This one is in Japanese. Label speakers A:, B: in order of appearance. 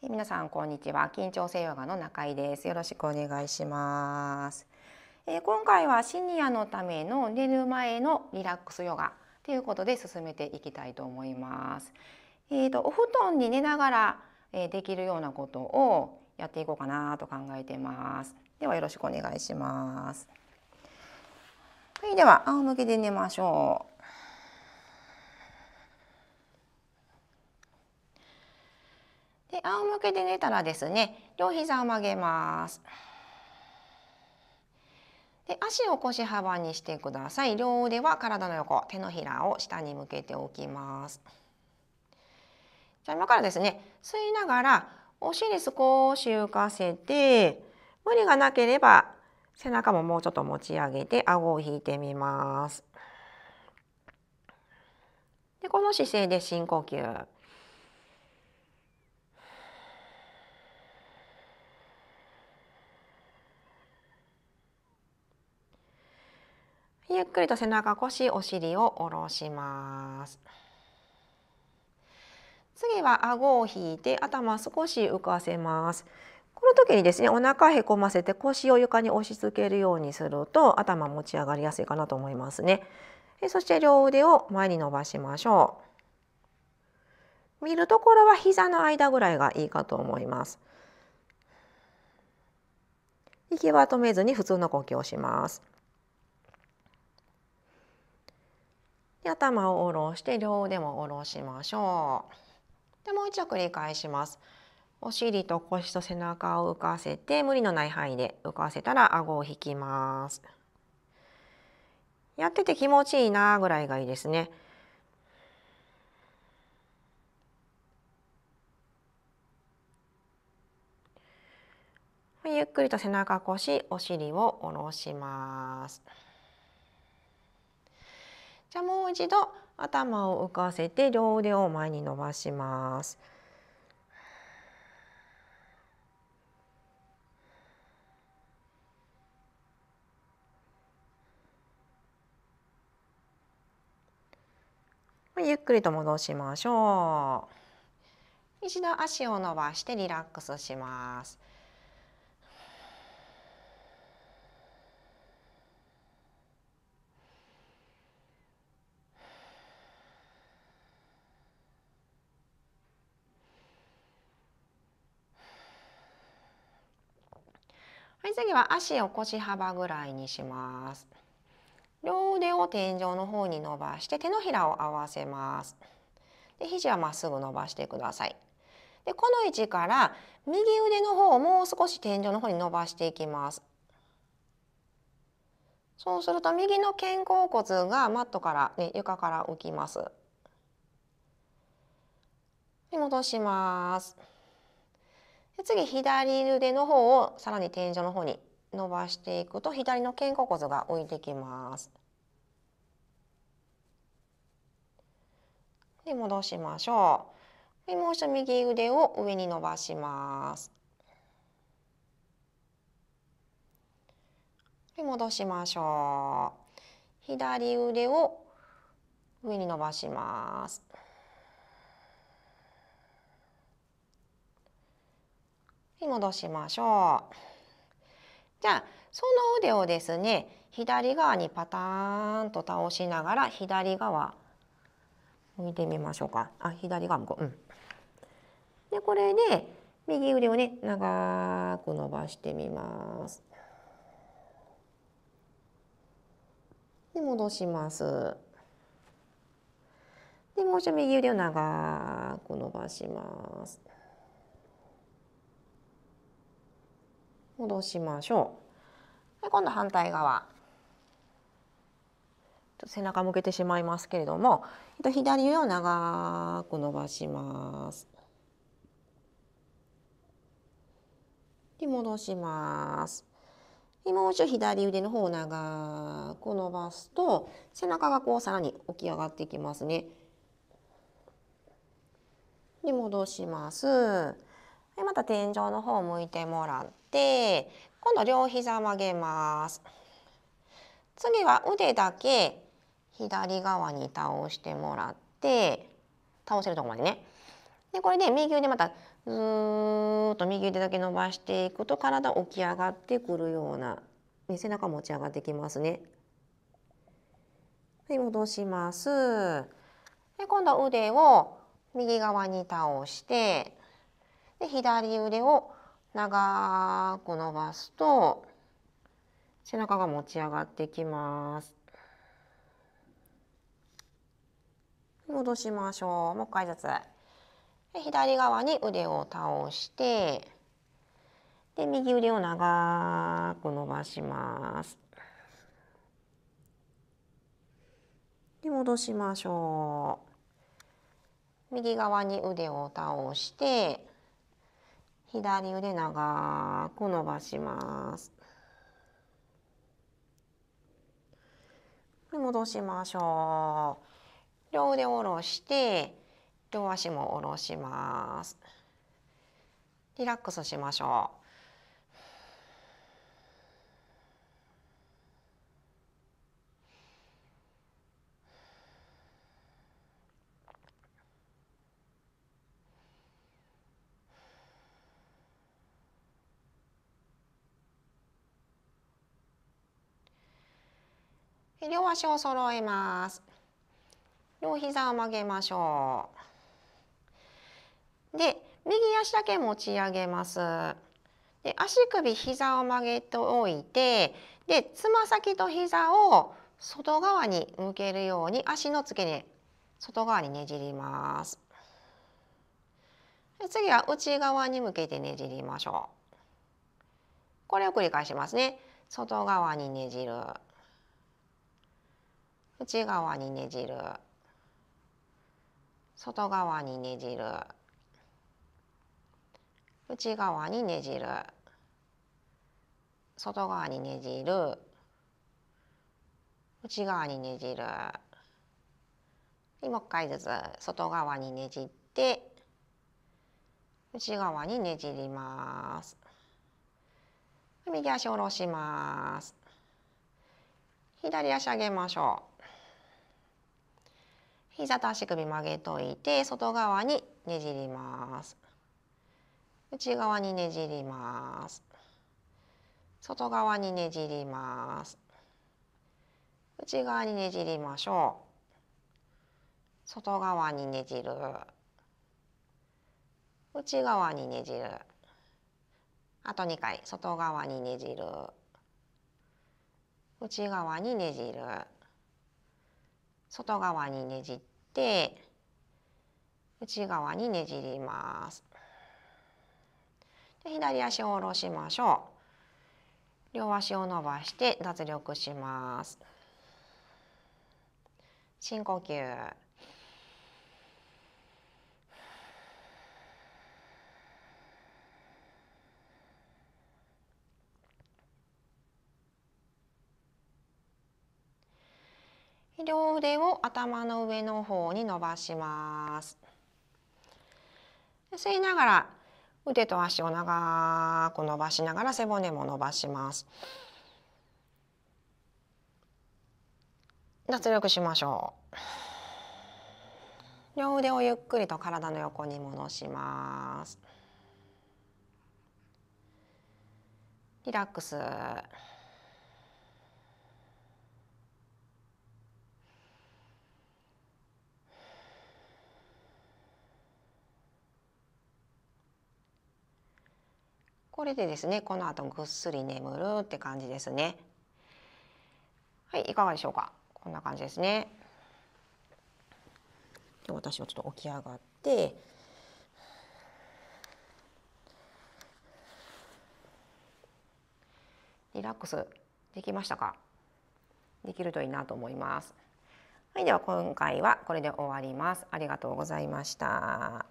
A: え皆さんこんにちは緊張性ヨガの中井ですよろしくお願いします、え今回はシニアのための寝る前のリラックスヨガということで進めていきたいと思いますえーと、お布団に寝ながら、えできるようなことをやっていこうかなと考えてますではよろしくお願いしますはいでは仰向けで寝ましょう仰向けで寝たらですね両膝を曲げますで足を腰幅にしてください両腕は体の横手のひらを下に向けておきますじゃあ今からですね吸いながらお尻少し浮かせて無理がなければ背中ももうちょっと持ち上げて顎を引いてみますでこの姿勢で深呼吸ゆっくりと背中腰お尻を下ろします次は顎を引いて頭少し浮かせますこの時にですねお腹へこませて腰を床に押し付けるようにすると頭持ち上がりやすいかなと思いますねそして両腕を前に伸ばしましょう見るところは膝の間ぐらいがいいかと思います息は止めずに普通の呼吸をしますで頭を下ろして両腕も下ろしましょう。でもう一度繰り返します。お尻と腰と背中を浮かせて無理のない範囲で浮かせたら顎を引きます。やってて気持ちいいなぐらいがいいですね。ゆっくりと背中腰お尻を下ろします。じゃあもう一度頭を浮かせて両腕を前に伸ばします。ゆっくりと戻しましょう。一度足を伸ばしてリラックスします。はい、次は足を腰幅ぐらいにします。両腕を天井の方に伸ばして手のひらを合わせます。で肘はまっすぐ伸ばしてください。でこの位置から右腕の方をもう少し天井の方に伸ばしていきます。そうすると右の肩甲骨がマットから、ね、床から浮きます。戻します。で次左腕の方をさらに天井の方に伸ばしていくと左の肩甲骨が浮いてきます。で戻しましょう。でもう一度右腕を上に伸ばします。で戻しましょう。左腕を上に伸ばします。戻しましょう。じゃあその腕をですね左側にパターンと倒しながら左側向いてみましょうか。あ左側向こう。うん、でこれで右腕をね長く伸ばしてみます。で戻します。でもう一度右腕を長く伸ばします。戻しましょう。で今度反対側背中向けてしまいますけれども左を長く伸ばします。で戻します。もう一度左腕の方を長く伸ばすと背中がこうさらに起き上がってきますね。で戻します。でまた天井の方を向いてもらって今度両膝曲げます次は腕だけ左側に倒してもらって倒せるとこまでねでこれで右腕またずーっと右腕だけ伸ばしていくと体起き上がってくるような、ね、背中持ち上がってきますね。で戻します。で今度腕を右側に倒してで左腕を長く伸ばすと背中が持ち上がってきます。戻しましょう。もう一回ずつ。で左側に腕を倒してで右腕を長く伸ばします。で戻しましょう。右側に腕を倒して左腕長く伸ばします戻しましょう両腕下ろして両足も下ろしますリラックスしましょう両足を揃えます。両膝を曲げましょう。で、右足だけ持ち上げます。で、足首膝を曲げておいて、で、つま先と膝を外側に向けるように足の付け根外側にねじります。次は内側に向けてねじりましょう。これを繰り返しますね。外側にねじる。内側にねじる外側にねじる内側にねじる外側にねじる内側にねじるもう一回ずつ外側にねじって内側にねじります。右足下ろします。左足上げましょう。膝と足首曲げといて外側にねじります内側にねじります外側にねじります内側にねじりましょう外側にねじる内側にねじるあと2回外側にねじる内側にねじる外側にねじっして内側にねじります。で左足を下ろしましょう。両足を伸ばして脱力します。深呼吸。両腕を頭の上の方に伸ばします。吸いながら腕と足を長く伸ばしながら背骨も伸ばします。脱力しましょう。両腕をゆっくりと体の横に戻します。リラックス。これでですねこの後ぐっすり眠るって感じですねはいいかがでしょうかこんな感じですねで私はちょっと起き上がってリラックスできましたかできるといいなと思いますはいでは今回はこれで終わりますありがとうございました